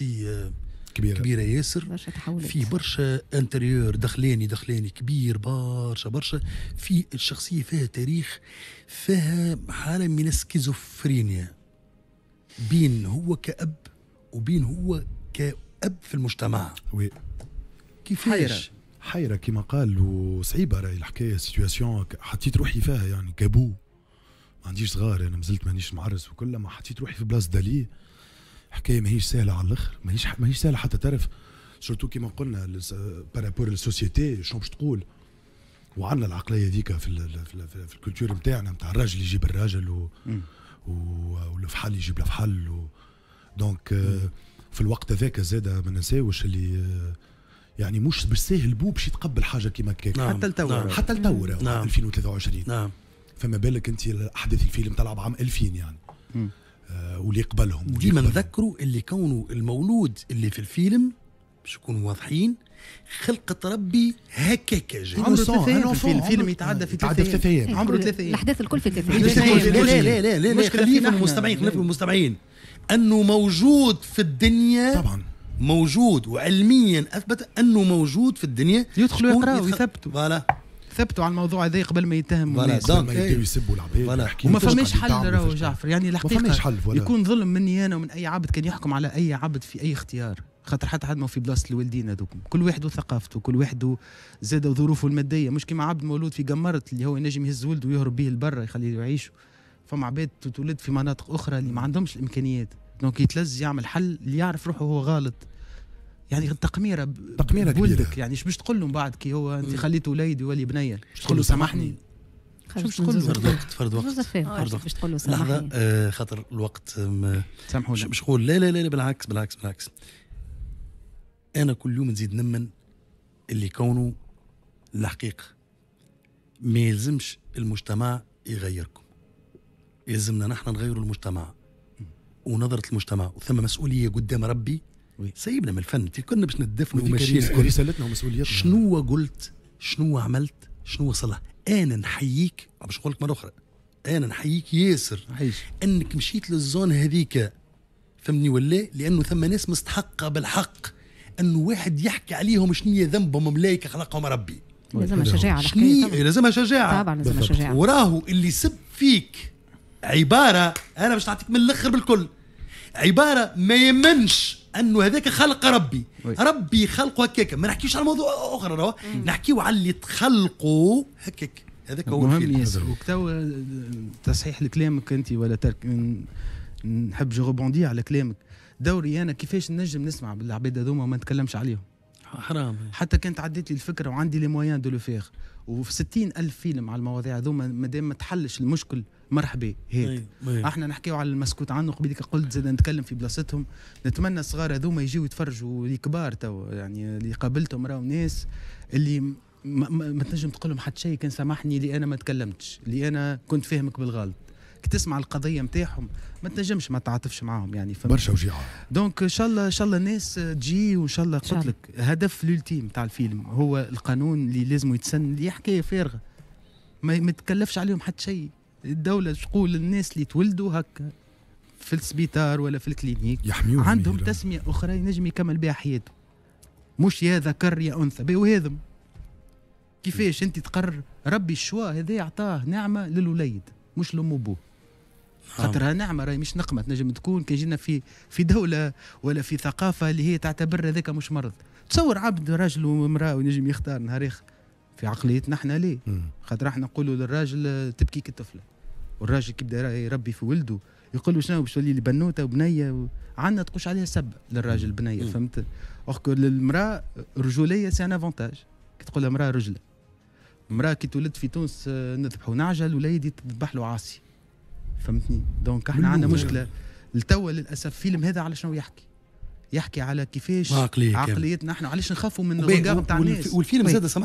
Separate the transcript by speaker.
Speaker 1: آه، كبيرة كبيرة ياسر في برشا انتريور دخلاني دخلاني كبير برشا برشا في الشخصية فيها تاريخ فيها حالة من السكيزوفرينيا بين هو كأب وبين هو كأب في المجتمع وي كيفاش حيرة حيرة كما قال وصعيبة راهي الحكاية سيتياسيون حطيت روحي فيها يعني كابو ما عنديش صغار انا مازلت مانيش معرس وكل ما حطيت روحي في بلاصة داليه حكايه ماهيش سهله على الاخر ماهيش ماهيش سهله حتى تعرف سورتو كيما قلنا بارابور للسوسيتي شنو باش تقول وعندنا العقليه ذيك في الـ في, الـ في, الـ في الكولتور نتاعنا نتاع الراجل يجيب الراجل و, و والفحل يجيب الفحل و دونك في الوقت هذاك زاد ما ننساوش اللي يعني مش بالساهل بو باش يتقبل حاجه كيما كيك نعم. حتى لتوا نعم. حتى لتوا نعم. 2023 نعم فما بالك انت احداث الفيلم تلعب عام 2000 يعني مم. آه، واللي يقبلهم ديما نذكروا اللي كونه المولود اللي في الفيلم باش يكونوا واضحين خلقة ربي هكاك جاي عمره ثلاث ايام في الفيلم يتعدى في ثلاث ايام عمره ثلاث ايام الاحداث الكل في ثلاث ايام لا لا لا لا لا في المستمعين خلينا المستمعين انه موجود في الدنيا طبعا موجود وعلميا اثبت انه موجود في الدنيا يدخلوا يقراوا ويثبتوا فوالا ثبتوا على الموضوع هذا قبل ما يتهموا الناس يسبوا العباد وما يعني فماش حل راهو جعفر يعني الحقيقه يكون
Speaker 2: ظلم مني انا ومن اي عبد كان يحكم على اي عبد في اي اختيار خاطر حتى حد ما في بلاصه الوالدين هذوك كل واحد وثقافته كل واحد زاد ظروفه الماديه مش كيما عبد مولود في قمرت اللي هو ينجم يهز ولده ويهرب به لبرا يخليه يعيش فما عباد تولد في مناطق اخرى اللي ما عندهمش الامكانيات دونك يتلز يعمل حل اللي يعرف روحه هو غلط يعني تقميره تقميره بولدك يعني اش باش تقول له من بعد كي هو انت خليت وليدي يولي بنيه باش تقول له سامحني
Speaker 1: شو باش تقول له فرد وقت فرد وقت فرد وقت باش
Speaker 2: تقول له سامحني لحظه
Speaker 1: آه، خاطر الوقت سامحونا باش تقول لا لا لا بالعكس بالعكس بالعكس انا كل يوم نزيد نمن اللي كونه الحقيقه ما يلزمش المجتمع يغيركم يلزمنا نحن نغيروا المجتمع ونظرة المجتمع وثم مسؤولية قدام ربي وي. سيبنا من الفن كنا باش ندفنوا وماشيين رسالتنا ومسؤوليتنا شنو قلت شنو عملت شنو صلاه انا نحييك باش نقول لك مره اخرى انا نحييك ياسر عايش. انك مشيت للزون هذيك فهمني ولا لانه ثم ناس مستحقه بالحق انه واحد يحكي عليهم شنو ذنبهم ملايكه خلقهم ربي
Speaker 2: لازمها شجاعه شنية لازمها شجاعه طبعا لازمها شجاعه
Speaker 1: وراهو اللي سب فيك عباره انا باش نعطيك من الاخر بالكل عباره ما يمنش انه هذاك خلق ربي وي. ربي خلقه هكاك ما نحكيش على موضوع اخر راه نحكيو على اللي تخلقوا هكاك هذاك هو مهم ياسر
Speaker 2: آه، تصحيح لكلامك انت ولا ترك نحب جو روبوندي على كلامك دوري انا كيفاش نجم نسمع بالعباد هذوما وما نتكلمش عليهم حرام حتى كانت عديت لي الفكره وعندي لي مويان دو لو فيغ وفي 60 الف فيلم على المواضيع هذوما مادام ما تحلش المشكل مرحبا هيك أيه. احنا نحكيو على المسكوت عنه قبيلك قلت زاد نتكلم في بلاصتهم نتمنى الصغار هذوما يجيو يتفرجوا الكبار تو يعني اللي قابلتهم راهو ناس اللي ما, ما, ما تنجم تقول لهم حتى شيء كان سامحني اللي انا ما تكلمتش اللي انا كنت فاهمك بالغلط كي تسمع القضيه نتاعهم ما تنجمش ما تعاطفش معاهم يعني برشا وجيعه دونك ان شاء الله ان شاء الله الناس تجي وان شاء الله قلت لك هدف لولتيم تاع الفيلم هو القانون اللي لازم يتسن اللي حكايه فارغه ما, ما تكلفش عليهم حتى شيء الدوله تقول للناس اللي تولدوا هكا في السبيتار ولا في الكلينيك يحميوهم عندهم ميلا. تسميه اخرى ينجم يكمل بها حياته مش يا ذكر يا انثى وهذم كيفاش انت تقرر ربي الشوا هذا يعطاه نعمه للوليد مش لام وبوه خاطرها آه. نعمه راهي مش نقمه تنجم تكون كي جينا في في دوله ولا في ثقافه اللي هي تعتبر هذاك مش مرض تصور عبد راجل ومرأة ونجم يختار نهار اخر في عقليتنا احنا ليه خاطر احنا نقولوا للراجل تبكي كالطفله والراجل كيبدا يربي في ولده يقول له شنو باش تولي لي بنوته وبنيه و... عندنا تقولش عليها سب للراجل بنيه فهمت اوكي للمراه رجوليه سي ان افونتاج كي تقول لها رجله مراه كي تولد في تونس آه، نذبحوا نعجل يدي تذبح له عاصي فهمتني دونك احنا عندنا مشكله لتوا للاسف فيلم هذا على شنو يحكي يحكي على كيفاش عقليتنا احنا علاش نخافوا من الرجال تاع الناس والفيلم زاد طيب. سامح